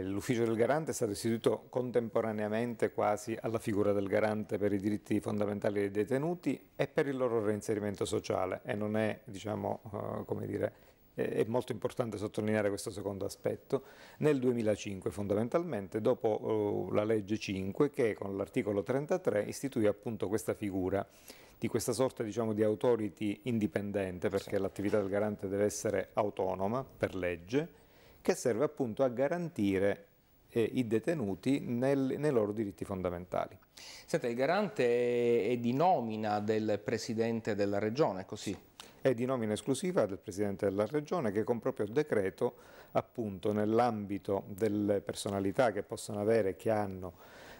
L'ufficio del garante è stato istituito contemporaneamente quasi alla figura del garante per i diritti fondamentali dei detenuti e per il loro reinserimento sociale e non è, diciamo, eh, come dire, è molto importante sottolineare questo secondo aspetto, nel 2005 fondamentalmente dopo eh, la legge 5 che con l'articolo 33 istituì appunto questa figura di questa sorta diciamo, di authority indipendente perché sì. l'attività del garante deve essere autonoma per legge che serve appunto a garantire eh, i detenuti nel, nei loro diritti fondamentali. Senta, il garante è, è di nomina del Presidente della Regione, così? È di nomina esclusiva del Presidente della Regione che con proprio decreto, appunto nell'ambito delle personalità che possono avere, che hanno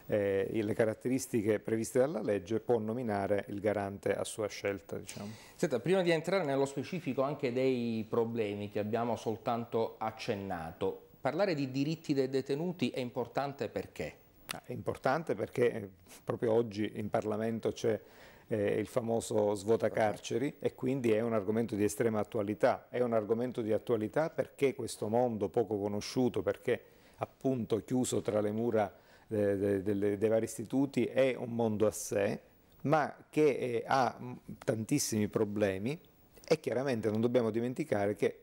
eh, le caratteristiche previste dalla legge può nominare il garante a sua scelta. Diciamo. Senta, prima di entrare nello specifico anche dei problemi che abbiamo soltanto accennato, parlare di diritti dei detenuti è importante perché? Ah, è importante perché eh, proprio oggi in Parlamento c'è eh, il famoso svuota carceri e quindi è un argomento di estrema attualità. È un argomento di attualità perché questo mondo poco conosciuto, perché appunto chiuso tra le mura dei, dei, vari istituti è un mondo a sé, ma che eh, ha tantissimi problemi e chiaramente non dobbiamo dimenticare che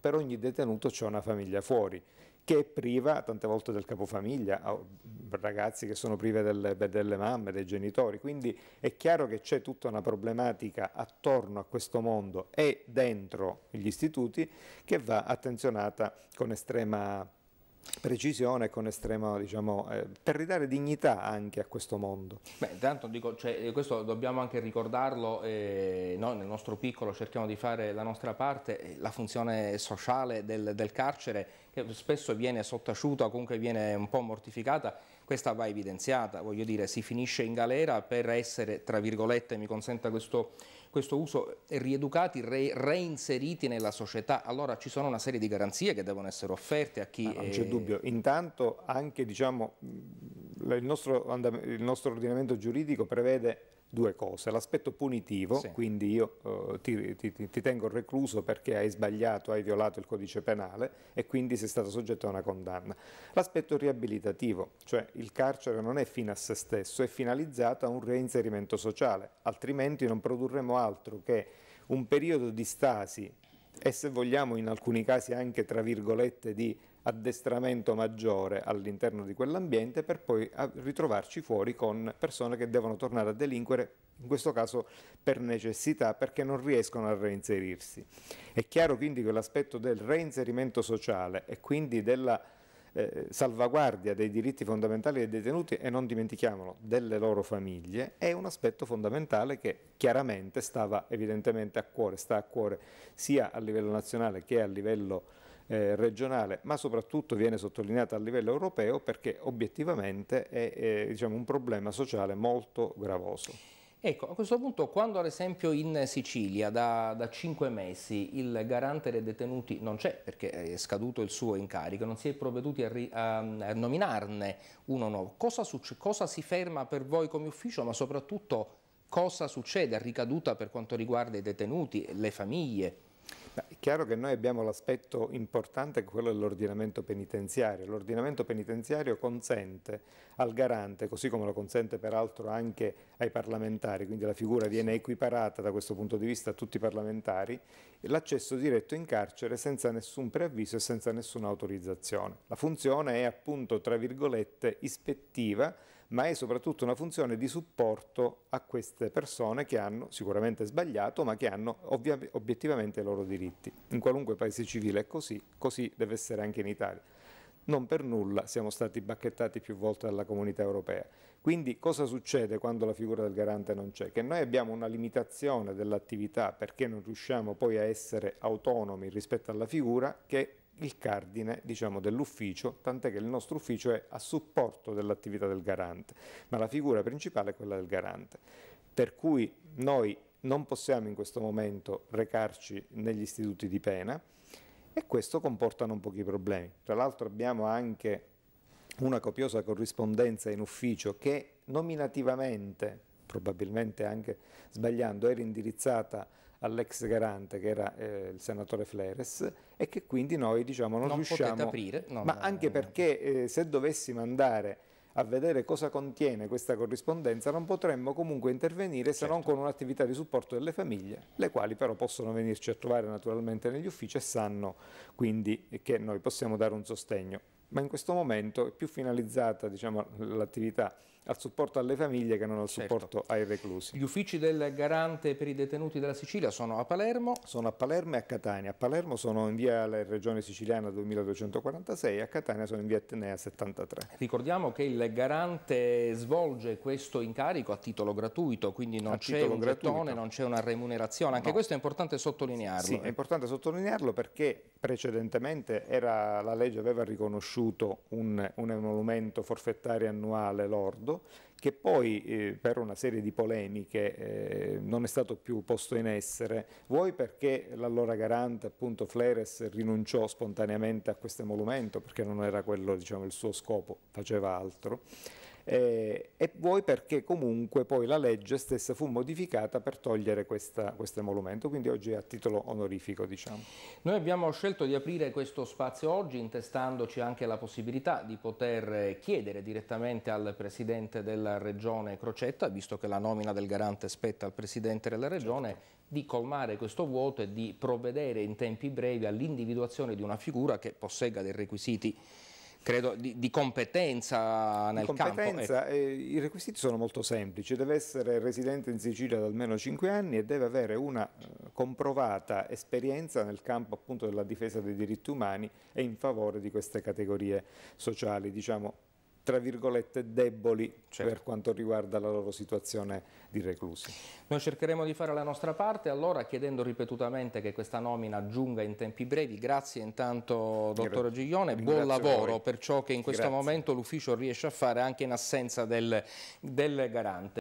per ogni detenuto c'è una famiglia fuori che è priva tante volte del capofamiglia, ragazzi che sono prive delle, delle mamme, dei genitori, quindi è chiaro che c'è tutta una problematica attorno a questo mondo e dentro gli istituti che va attenzionata con estrema attenzione precisione e con estrema, diciamo, eh, per ridare dignità anche a questo mondo. Beh, intanto dico, cioè, eh, questo dobbiamo anche ricordarlo, eh, noi nel nostro piccolo cerchiamo di fare la nostra parte, eh, la funzione sociale del, del carcere che spesso viene sottaciuta, comunque viene un po' mortificata, questa va evidenziata, voglio dire, si finisce in galera per essere, tra virgolette, mi consenta questo questo uso rieducati, re, reinseriti nella società. Allora ci sono una serie di garanzie che devono essere offerte a chi... No, non c'è dubbio. Intanto anche diciamo, il, nostro, il nostro ordinamento giuridico prevede due cose, l'aspetto punitivo, sì. quindi io eh, ti, ti, ti, tengo recluso perché hai sbagliato, hai violato il codice penale e quindi sei stato soggetto a una condanna. L'aspetto riabilitativo, cioè il carcere non è fine a se stesso, è finalizzato a un reinserimento sociale, altrimenti non produrremo altro che un periodo di stasi e se vogliamo in alcuni casi anche tra virgolette di addestramento maggiore all'interno di quell'ambiente per poi ah, ritrovarci fuori con persone che devono tornare a delinquere in questo caso per necessità perché non riescono a reinserirsi. È chiaro quindi che l'aspetto del reinserimento sociale e quindi della eh, salvaguardia dei diritti fondamentali dei detenuti e non dimentichiamolo delle loro famiglie è un aspetto fondamentale che chiaramente stava evidentemente a cuore, sta a cuore sia a livello nazionale che a livello nazionale eh, regionale, ma soprattutto viene sottolineata a livello europeo perché obiettivamente è eh, diciamo, un problema sociale molto gravoso. Ecco, a questo punto, quando ad esempio in Sicilia da, da 5 mesi il garante dei detenuti non c'è perché è scaduto il suo incarico, non si è provveduti a, ri, a, a nominarne uno nuovo, cosa, cosa si ferma per voi come ufficio, ma soprattutto cosa succede a ricaduta per quanto riguarda i detenuti, le famiglie? è chiaro che noi abbiamo l'aspetto importante che è quello dell'ordinamento penitenziario. L'ordinamento penitenziario consente al garante, così come lo consente peraltro anche ai parlamentari, quindi la figura viene equiparata da questo punto di vista a tutti i parlamentari, l'accesso diretto in carcere senza nessun preavviso e senza nessuna autorizzazione. La funzione è appunto, tra virgolette, ispettiva ma è soprattutto una funzione di supporto a queste persone che hanno sicuramente sbagliato, ma che hanno obiettivamente i loro diritti. In qualunque paese civile è così, così deve essere anche in Italia non per nulla siamo stati bacchettati più volte dalla comunità europea. Quindi cosa succede quando la figura del garante non c'è? Che noi abbiamo una limitazione dell'attività perché non riusciamo poi a essere autonomi rispetto alla figura che il cardine diciamo, dell'ufficio, tant'è che il nostro ufficio è a supporto dell'attività del garante, ma la figura principale è quella del garante. Per cui noi non possiamo in questo momento recarci negli istituti di pena, e questo comporta non pochi problemi. Tra l'altro abbiamo anche una copiosa corrispondenza in ufficio che nominativamente, probabilmente anche sbagliando, era indirizzata all'ex garante che era eh, il senatore Fleres e che quindi noi diciamo non, non riusciamo... Aprire. No, ma no, anche no, perché eh, se dovessimo andare a vedere cosa contiene questa corrispondenza, non potremmo comunque intervenire certo. se non certo. con un'attività di supporto delle famiglie, le quali però possono venirci a trovare naturalmente negli uffici e sanno quindi che noi possiamo dare un sostegno. Ma in questo momento è più finalizzata diciamo, l'attività al supporto alle famiglie che non al certo. supporto certo. ai reclusi. Gli uffici del garante per i detenuti della Sicilia sono a Palermo? Sono a Palermo e a Catania. A Palermo sono in via Regione Siciliana 2246 e a Catania sono in via Atenea 73. Ricordiamo che il garante svolge questo incarico a titolo gratuito, quindi non c'è un gratuito. non c'è una remunerazione. Anche no. questo è importante sottolinearlo. Sì, è eh. importante sottolinearlo perché precedentemente era, la legge aveva riconosciuto un, un emolumento forfettario annuale lordo Stato, che poi eh, per una serie di polemiche eh, non è stato più posto in essere, vuoi perché l'allora garante appunto Fleres rinunciò spontaneamente a questo emolumento perché non era quello diciamo, il suo scopo, faceva altro, eh, e poi perché comunque poi la legge stessa fu modificata per togliere questo emolumento, quindi oggi è a titolo onorifico diciamo. Noi abbiamo scelto di aprire questo spazio oggi intestandoci anche la possibilità di poter chiedere direttamente al Presidente della Regione Crocetta, visto che la nomina del garante spetta al Presidente della Regione, certo. di colmare questo vuoto e di provvedere in tempi brevi all'individuazione di una figura che possegga dei requisiti credo, di, di competenza nel competenza, campo. Ecco. Eh, I requisiti sono molto semplici, deve essere residente in Sicilia da almeno 5 anni e deve avere una eh, comprovata esperienza nel campo appunto della difesa dei diritti umani e in favore di queste categorie sociali, diciamo tra virgolette deboli certo. per quanto riguarda la loro situazione di reclusi. Noi cercheremo di fare la nostra parte allora chiedendo ripetutamente che questa nomina giunga in tempi brevi. Grazie intanto dottor Giglione, buon lavoro per ciò che in questo Grazie. momento l'ufficio riesce a fare anche in assenza del, del garante.